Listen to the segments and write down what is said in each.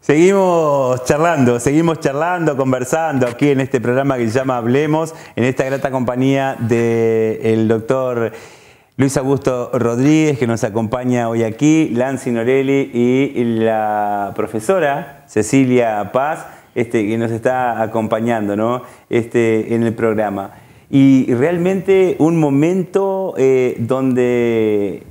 Seguimos charlando, seguimos charlando, conversando aquí en este programa que se llama Hablemos, en esta grata compañía del doctor Luis Augusto Rodríguez, que nos acompaña hoy aquí, Lancy Norelli y la profesora Cecilia Paz, este, que nos está acompañando este, en el programa. Y realmente un momento eh, donde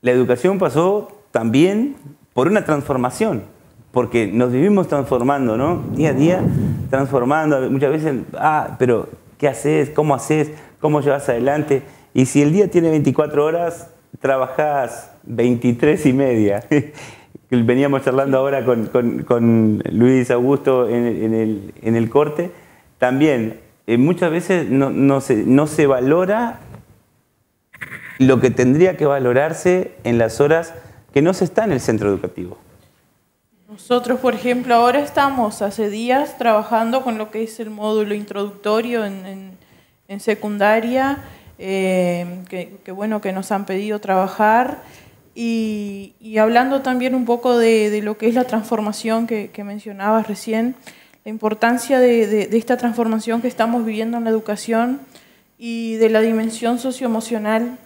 la educación pasó también por una transformación, porque nos vivimos transformando, ¿no? Día a día, transformando. Muchas veces, ah, pero ¿qué haces? ¿Cómo haces? ¿Cómo llevas adelante? Y si el día tiene 24 horas, trabajás 23 y media. Veníamos charlando ahora con, Luis Augusto en, el, corte. También, eh, muchas veces no, no, se, no se valora lo que tendría que valorarse en las horas que no se está en el centro educativo. Nosotros, por ejemplo, ahora estamos hace días trabajando con lo que es el módulo introductorio en, en, secundaria, eh, que, bueno, que nos han pedido trabajar. Y, hablando también un poco de, lo que es la transformación que, mencionabas recién, la importancia de, de, de, esta transformación que estamos viviendo en la educación y de la dimensión socioemocional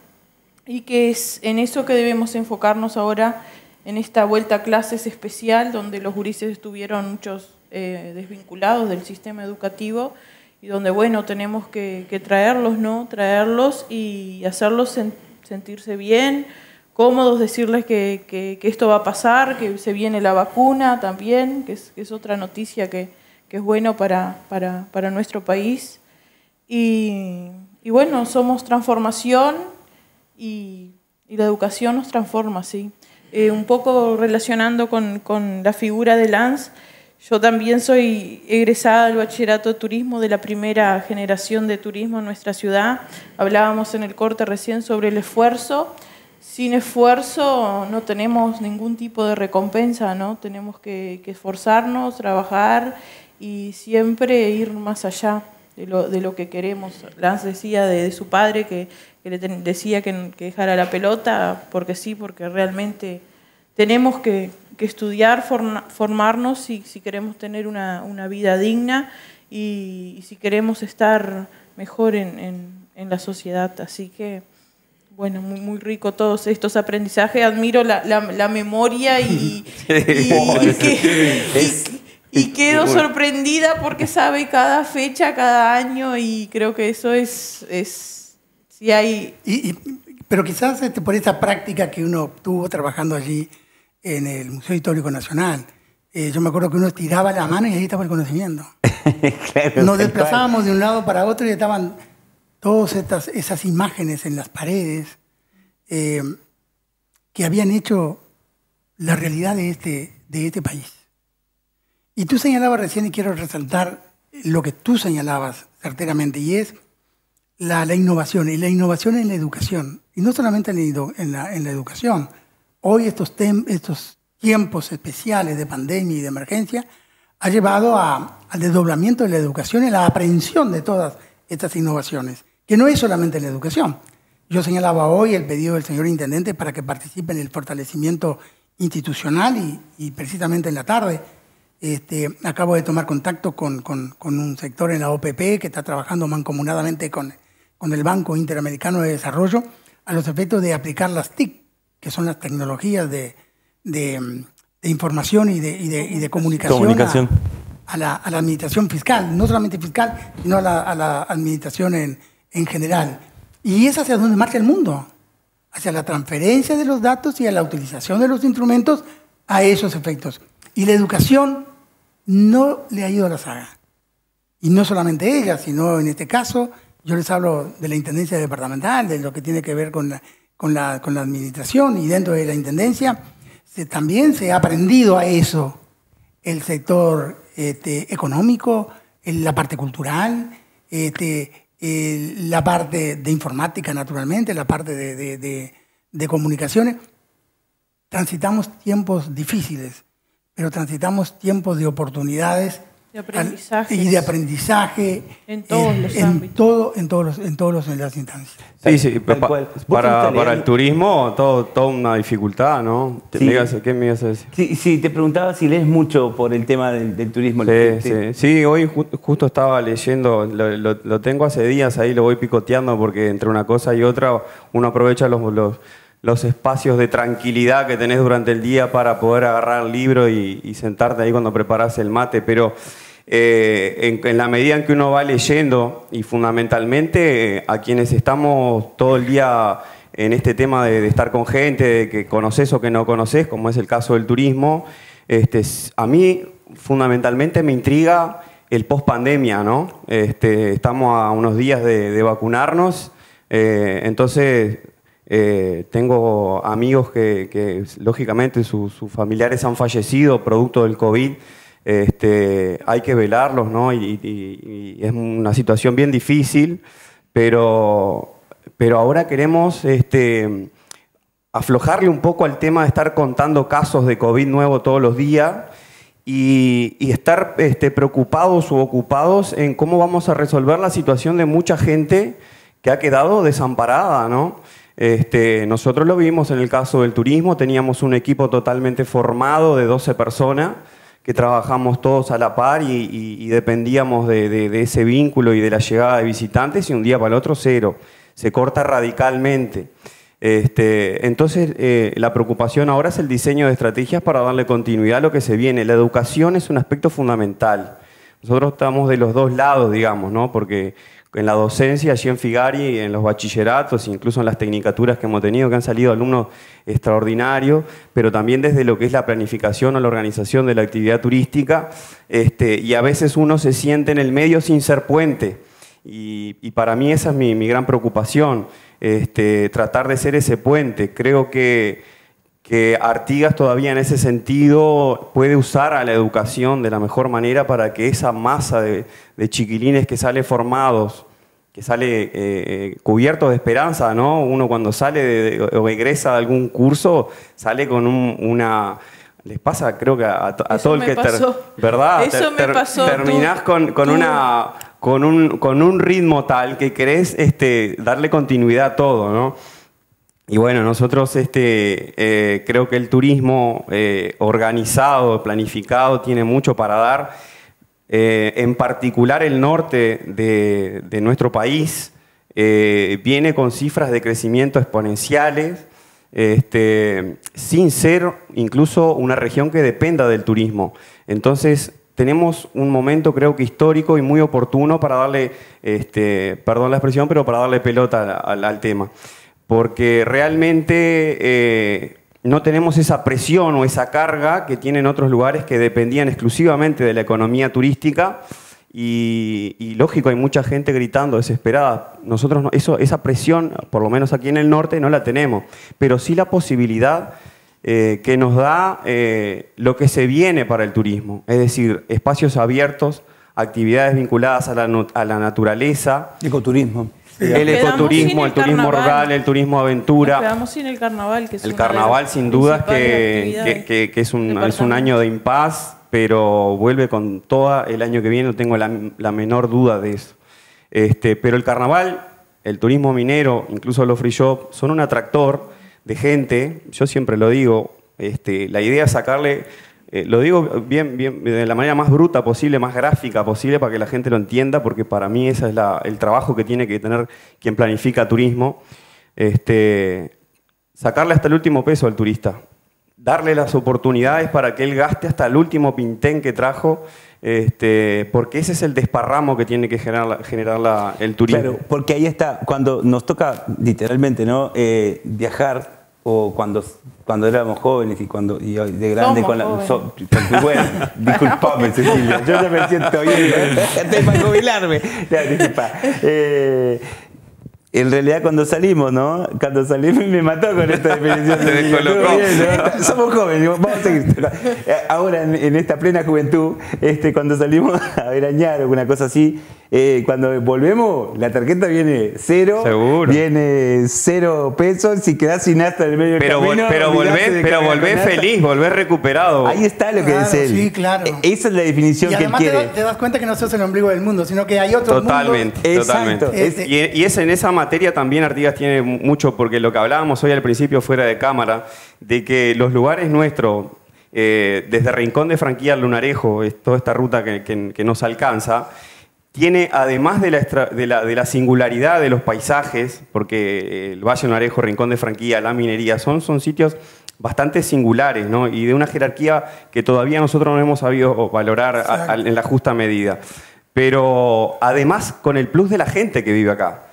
y que es en eso que debemos enfocarnos ahora en esta vuelta a clases especial donde los gurises estuvieron muchos eh, desvinculados del sistema educativo y donde bueno tenemos que, traerlos no traerlos y hacerlos sentirse bien cómodos decirles que, que, esto va a pasar que se viene la vacuna también que es, otra noticia que, es bueno para, para, para nuestro país y, y bueno somos transformación y, la educación nos transforma, sí. Eh, un poco relacionando con, la figura de Lanz, yo también soy egresada del bachillerato de turismo de la primera generación de turismo en nuestra ciudad. Hablábamos en el corte recién sobre el esfuerzo. Sin esfuerzo no tenemos ningún tipo de recompensa, ¿no? Tenemos que esforzarnos, trabajar y siempre ir más allá de lo, de lo que queremos. Lance decía de, su padre que, le decía que, dejara la pelota, porque sí, porque realmente tenemos que, estudiar, formarnos si, si queremos tener una, vida digna y, si queremos estar mejor en, la sociedad. Así que bueno, muy, muy rico todos estos aprendizajes. Admiro la, la, memoria y, Y quedo sorprendida porque sabe cada fecha, cada año y creo que eso es... es si hay... Y, pero quizás este, por esta práctica que uno obtuvo trabajando allí en el Museo Histórico Nacional, eh, yo me acuerdo que uno estiraba la mano y ahí estaba el conocimiento. Nos desplazábamos de un lado para otro y estaban todas estas, esas imágenes en las paredes eh, que habían hecho la realidad de este, de este país. Y tú señalabas recién, y quiero resaltar lo que tú señalabas certeramente, y es la, la innovación, y la innovación en la educación, y no solamente en la, en la educación. Hoy estos, estos tiempos especiales de pandemia y de emergencia ha llevado al desdoblamiento de la educación y la aprehensión de todas estas innovaciones, que no es solamente en la educación. Yo señalaba hoy el pedido del señor intendente para que participe en el fortalecimiento institucional y, y precisamente en la tarde este, acabo de tomar contacto con, un sector en la OPP que está trabajando mancomunadamente con, el Banco Interamericano de Desarrollo a los efectos de aplicar las TIC, que son las tecnologías de, información y de, comunicación, A, la, administración fiscal, no solamente fiscal, sino a la, administración en general. Y es hacia donde marcha el mundo, hacia la transferencia de los datos y a la utilización de los instrumentos a esos efectos. Y la educación no le ha ido a la saga. Y no solamente ella, sino en este caso, yo les hablo de la Intendencia Departamental, de lo que tiene que ver con la, administración y dentro de la Intendencia, también se ha aprendido a eso el sector este, económico, la parte cultural, este, la parte de informática, naturalmente, la parte de, de comunicaciones. Transitamos tiempos difíciles pero transitamos tiempos de oportunidades y de aprendizaje en todos los ámbitos. en, todos los, en todas las instancias. Sí, sí, para, para, el turismo, todo, toda una dificultad, ¿no? Sí. ¿Qué me ibas Sí, te preguntaba si lees mucho por el tema del, turismo. Sí, hoy justo estaba leyendo, lo, tengo hace días ahí, lo voy picoteando porque entre una cosa y otra uno aprovecha los los espacios de tranquilidad que tenés durante el día para poder agarrar el libro y, sentarte ahí cuando preparas el mate, pero eh, en, la medida en que uno va leyendo y fundamentalmente eh, a quienes estamos todo el día en este tema de, estar con gente, de que conoces o que no conoces, como es el caso del turismo, este, a mí fundamentalmente me intriga el post pandemia, ¿no? Este, estamos a unos días de, vacunarnos, eh, entonces eh, tengo amigos que, lógicamente, sus familiares han fallecido producto del COVID. Este, hay que velarlos, ¿no? Y, es una situación bien difícil, pero, pero ahora queremos este, aflojarle un poco al tema de estar contando casos de COVID nuevo todos los días y, estar este, preocupados u ocupados en cómo vamos a resolver la situación de mucha gente que ha quedado desamparada, ¿no? Este, nosotros lo vimos en el caso del turismo, teníamos un equipo totalmente formado de 12 personas que trabajamos todos a la par y, dependíamos de, ese vínculo y de la llegada de visitantes y un día para el otro cero, se corta radicalmente. Este, entonces, eh, la preocupación ahora es el diseño de estrategias para darle continuidad a lo que se viene. La educación es un aspecto fundamental. Nosotros estamos de los dos lados, digamos, ¿no? porque en la docencia, allí en Figari, en los bachilleratos, incluso en las tecnicaturas que hemos tenido, que han salido alumnos extraordinarios, pero también desde lo que es la planificación o la organización de la actividad turística, este, y a veces uno se siente en el medio sin ser puente, y, para mí esa es mi, gran preocupación, este, tratar de ser ese puente. Creo que que Artigas todavía en ese sentido puede usar a la educación de la mejor manera para que esa masa de, chiquilines que sale formados, que sale eh, eh, cubierto cubiertos de esperanza, ¿no? Uno cuando sale o egresa de algún curso, sale con una les pasa, creo que a, todo el que pasó. ¿verdad? Eso me pasó. terminás con, una con un, con un ritmo tal que querés este, darle continuidad a todo, ¿no? Y bueno, nosotros este, eh, creo que el turismo eh, organizado, planificado, tiene mucho para dar, eh, en particular el norte de, nuestro país. viene con cifras de crecimiento exponenciales, este, sin ser incluso una región que dependa del turismo. Entonces, tenemos un momento creo que histórico y muy oportuno para darle, este, perdón la expresión, pero para darle pelota al tema porque realmente eh, no tenemos esa presión o esa carga que tienen otros lugares que dependían exclusivamente de la economía turística. Y, lógico, hay mucha gente gritando desesperada. Nosotros no, eso, esa presión, por lo menos aquí en el norte, no la tenemos, pero sí la posibilidad eh, que nos da eh, lo que se viene para el turismo, es decir, espacios abiertos, actividades vinculadas a la, a la naturaleza. Ecoturismo. El ecoturismo, el, turismo rural, el turismo aventura. Quedamos sin el carnaval. Que es el carnaval, sin dudas, que, es, un, es un año de impas, pero vuelve con toda el año que viene, no tengo la, menor duda de eso. Este, pero el carnaval, el turismo minero, incluso los free shop, son un atractor de gente. Yo siempre lo digo, este, la idea es sacarle eh, lo digo bien, bien, de la manera más bruta posible, más gráfica posible, para que la gente lo entienda, porque para mí ese es el trabajo que tiene que tener quien planifica turismo. Este, sacarle hasta el último peso al turista, darle las oportunidades para que él gaste hasta el último pintén que trajo, este, porque ese es el desparramo que tiene que generar, generar el turismo. Claro, porque ahí está, cuando nos toca literalmente ¿no? Eh, viajar o cuando, cuando éramos jóvenes y cuando y de grande con pues, disculpame Cecilia, yo ya me siento bien, estoy para jubilarme. Eh, en realidad cuando salimos, ¿no? Cuando salimos me mató con esta definición. Se descolocó. Somos jóvenes, vamos a seguir. Ahora en, esta plena juventud, este, cuando salimos a verañar o alguna cosa así, eh, cuando volvemos, la tarjeta viene cero. Viene cero pesos. Si quedás sin hasta el medio pero del camino, Pero volvés, feliz, volvés recuperado. Ahí está lo que dice él. Sí, claro. E-, esa es la definición que él quiere. Te, te das cuenta que no sos el ombligo del mundo, sino que hay otro totalmente, Totalmente, Y, es en esa materia también Artigas tiene mucho, porque lo que hablábamos hoy al principio fuera de cámara, de que los lugares nuestros, eh, desde Rincón de Franquía al Lunarejo, es toda esta ruta que nos alcanza, tiene, además de la, de, singularidad de los paisajes, porque eh, el Valle Narejo, Rincón de Franquía, la minería, son, sitios bastante singulares ¿no? y de una jerarquía que todavía nosotros no hemos sabido valorar en la justa medida. Pero además con el plus de la gente que vive acá.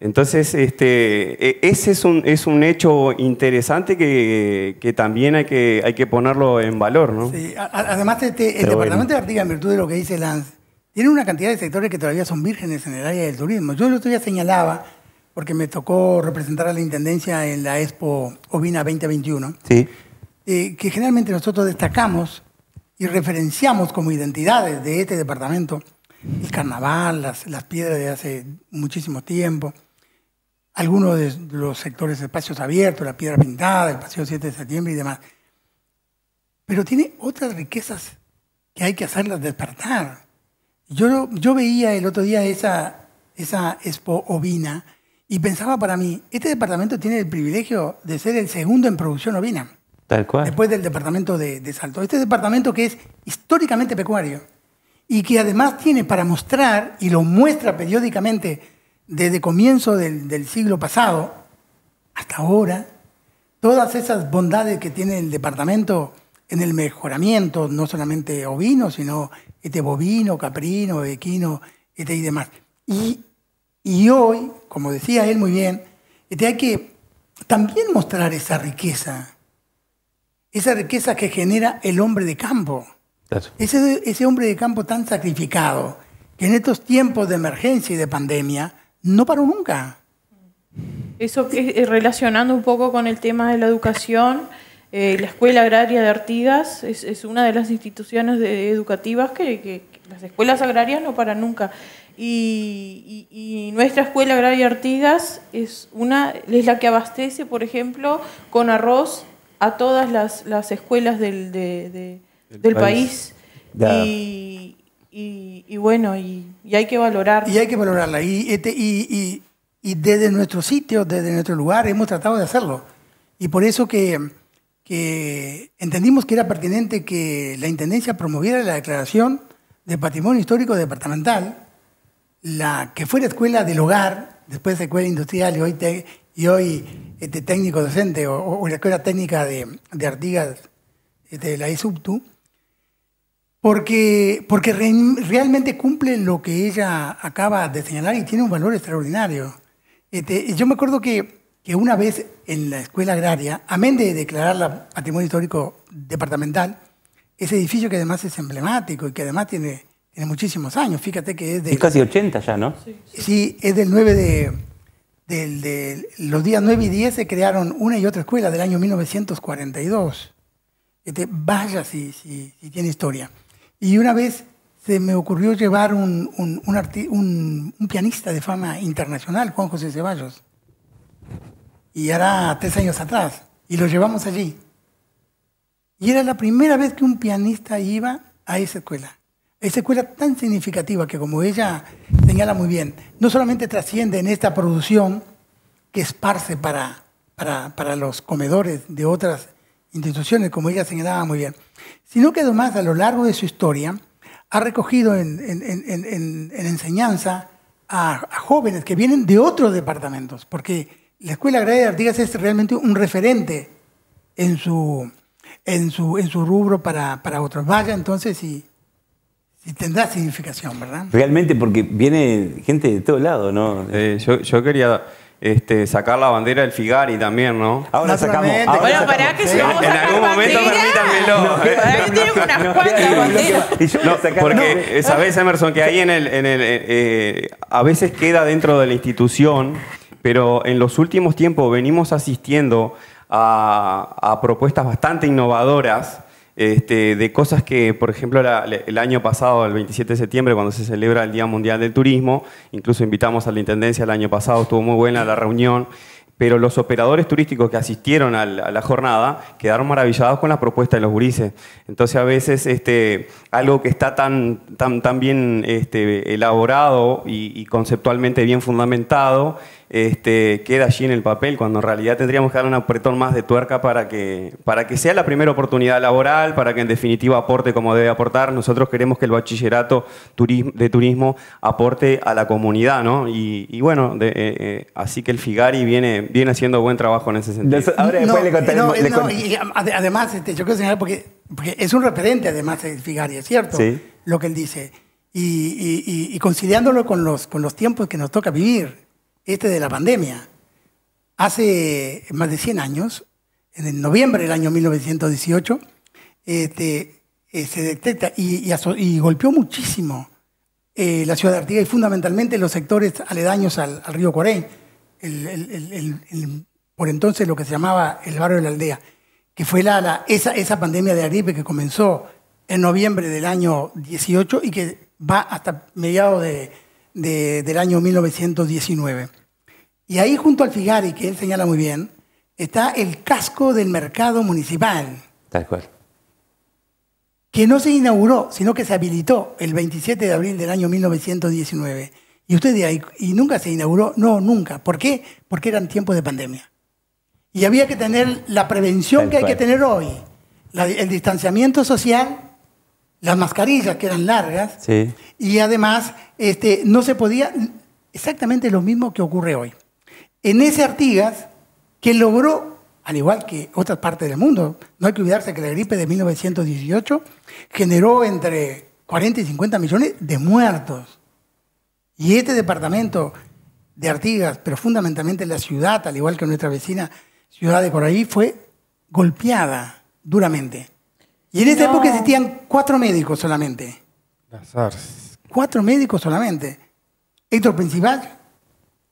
Entonces, este, e, ese es un, hecho interesante que, también hay que, hay que ponerlo en valor. ¿no? Sí. Además, este, el Departamento de Artigas, en virtud de lo que dice Lance, tiene una cantidad de sectores que todavía son vírgenes en el área del turismo. Yo lo otro señalaba, porque me tocó representar a la Intendencia en la Expo Ovina 2021, eh, que generalmente nosotros destacamos y referenciamos como identidades de este departamento el carnaval, las, las piedras de hace muchísimo tiempo, algunos de los sectores espacios abiertos, la piedra pintada, el paseo 7 de septiembre y demás. Pero tiene otras riquezas que hay que hacerlas despertar. Yo, veía el otro día esa, esa expo ovina y pensaba para mí, este departamento tiene el privilegio de ser el segundo en producción ovina. Tal cual. Después del departamento de, Salto. Este departamento que es históricamente pecuario y que además tiene para mostrar, y lo muestra periódicamente desde comienzo del, del siglo pasado hasta ahora, todas esas bondades que tiene el departamento en el mejoramiento, no solamente ovino, sino este, bovino, caprino, equino este, y demás. Y, y hoy, como decía él muy bien, este, hay que también mostrar esa riqueza, esa riqueza que genera el hombre de campo. Ese, hombre de campo tan sacrificado, que en estos tiempos de emergencia y de pandemia no paró nunca. Eso eh, relacionando un poco con el tema de la educación, eh, la Escuela Agraria de Artigas es, una de las instituciones educativas que, las escuelas agrarias no para nunca. Y, nuestra Escuela Agraria de Artigas es, una, es la que abastece, por ejemplo, con arroz a todas las, escuelas del, país. Y, bueno, y, hay que valorarla. Y hay que valorarla. Y, y, desde nuestro sitio, desde nuestro lugar, hemos tratado de hacerlo. Y por eso que que entendimos que era pertinente que la Intendencia promoviera la declaración de patrimonio histórico departamental, la que la escuela del hogar, después de escuela industrial y hoy, y hoy este, técnico docente o, la escuela técnica de, Artigas de este, la ISUBTU, porque, porque realmente cumple lo que ella acaba de señalar y tiene un valor extraordinario. Este, yo me acuerdo que que una vez en la escuela agraria, amén de declararla patrimonio histórico departamental, ese edificio que además es emblemático y que además tiene, muchísimos años, fíjate que es de... Es casi 80 ya, ¿no? Sí, es del 9 de, de... Los días 9 y 10 se crearon una y otra escuela del año 1942. Este, vaya si, si, tiene historia. Y una vez se me ocurrió llevar un, un, un, pianista de fama internacional, Juan José Ceballos, y era tres años atrás, y lo llevamos allí. Y era la primera vez que un pianista iba a esa escuela. Esa escuela tan significativa que, como ella señala muy bien, no solamente trasciende en esta producción que esparce para, para, para los comedores de otras instituciones, como ella señalaba muy bien, sino que además a lo largo de su historia ha recogido en, en, en, en enseñanza a, a jóvenes que vienen de otros departamentos, porque la Escuela Agraria de Artigas es realmente un referente en su, en su, en su rubro para, otros. Vaya entonces y, tendrá significación, ¿verdad? Realmente, porque viene gente de todos lado ¿no? yo, quería... Este, sacar la bandera del Figari también, ¿no? Ahora sacamos. bueno, ¿para que sí. en, algún momento permítanmelo. porque sabés, Emerson, que ahí en el, en el eh, eh, a veces queda dentro de la institución pero en los últimos tiempos venimos asistiendo a, propuestas bastante innovadoras este, de cosas que, por ejemplo, el año pasado, el 27 de septiembre, cuando se celebra el Día Mundial del Turismo, incluso invitamos a la Intendencia el año pasado, estuvo muy buena la reunión, pero los operadores turísticos que asistieron a la, jornada quedaron maravillados con la propuesta de los gurises. Entonces, a veces, este, algo que está tan, tan, bien este, elaborado y conceptualmente bien fundamentado, este, queda allí en el papel, cuando en realidad tendríamos que dar un apretón más de tuerca para que, para que sea la primera oportunidad laboral, para que en definitiva aporte como debe aportar. Nosotros queremos que el bachillerato de turismo aporte a la comunidad, ¿no? Y, bueno, de, eh, eh, así que el Figari viene, viene haciendo buen trabajo en ese sentido. después le además, este, yo quiero señalar porque, es un referente, además, el Figari, ¿es cierto? Lo que él dice. Y, y, conciliándolo con los, con los tiempos que nos toca vivir este de la pandemia. Hace más de 100 años, en noviembre del año 1918, este, eh, se detecta y, golpeó muchísimo eh, la ciudad de Artigas y fundamentalmente los sectores aledaños al, río Corén, por entonces lo que se llamaba el barrio de la aldea, que fue la, esa, esa pandemia de la gripe que comenzó en noviembre del año 18 y que va hasta mediados de, del año 1919. Y ahí junto al Figari, que él señala muy bien, está el casco del mercado municipal. Tal cual. Que no se inauguró, sino que se habilitó el 27 de abril del año 1919. Y usted dirá, ¿y nunca se inauguró? No, nunca. ¿Por qué? Porque eran tiempos de pandemia. Y había que tener la prevención que hay que tener hoy, el distanciamiento social las mascarillas que eran largas y además este, no se podía, exactamente lo mismo que ocurre hoy. En ese Artigas, que logró, al igual que otras partes del mundo, no hay que olvidarse que la gripe de 1918 generó entre 40 y 50 millones de muertos. Y este departamento de Artigas, pero fundamentalmente la ciudad, al igual que nuestra vecina ciudad de por ahí, fue golpeada duramente. Y en esa época existían cuatro médicos solamente. Las Cuatro médicos solamente. Héctor Principal,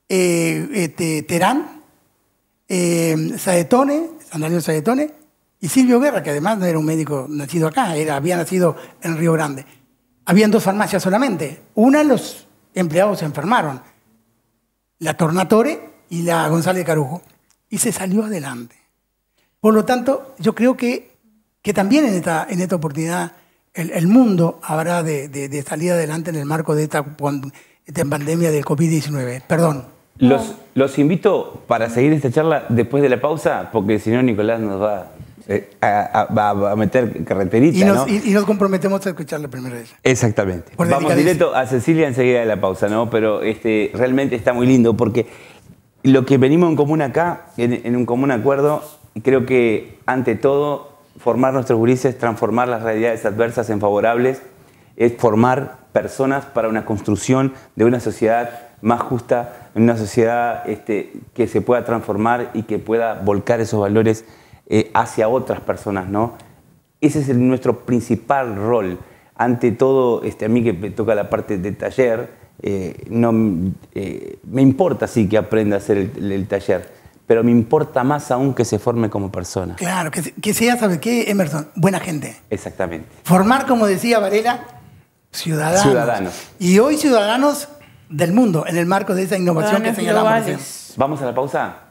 eh, este, Terán, eh, Saetone, Antonio Saetone, y Silvio Guerra, que además no era un médico nacido acá, era, había nacido en Río Grande. Habían dos farmacias solamente. Una los empleados se enfermaron, la Tornatore y la González Carujo, y se salió adelante. Por lo tanto, yo creo que que también en esta, en esta oportunidad el, mundo habrá de, salir adelante en el marco de esta, pandemia del COVID-19. Perdón. Los, los, invito para seguir esta charla después de la pausa, porque si no Nicolás nos va eh, a, meter carreterita. Y nos, y, nos, comprometemos a escuchar la primera vez. Exactamente. Vamos directo a Cecilia enseguida de la pausa, ¿no? Pero este, realmente está muy lindo, porque lo que venimos en común acá, en un común acuerdo, creo que ante todo formar nuestros gurises, transformar las realidades adversas en favorables, es formar personas para una construcción de una sociedad más justa, una sociedad este, que se pueda transformar y que pueda volcar esos valores eh, hacia otras personas, ¿no? Ese es nuestro principal rol. Ante todo, este, a mí que me toca la parte de taller, eh, no, eh, me importa si que aprenda a hacer el taller, pero me importa más aún que se forme como persona. Claro, que, sea, ¿sabes qué, Emerson? Buena gente. Exactamente. Formar, como decía Varela, ciudadanos. Ciudadanos. Y hoy ciudadanos del mundo, en el marco de esa innovación que señalamos. Vamos a la pausa.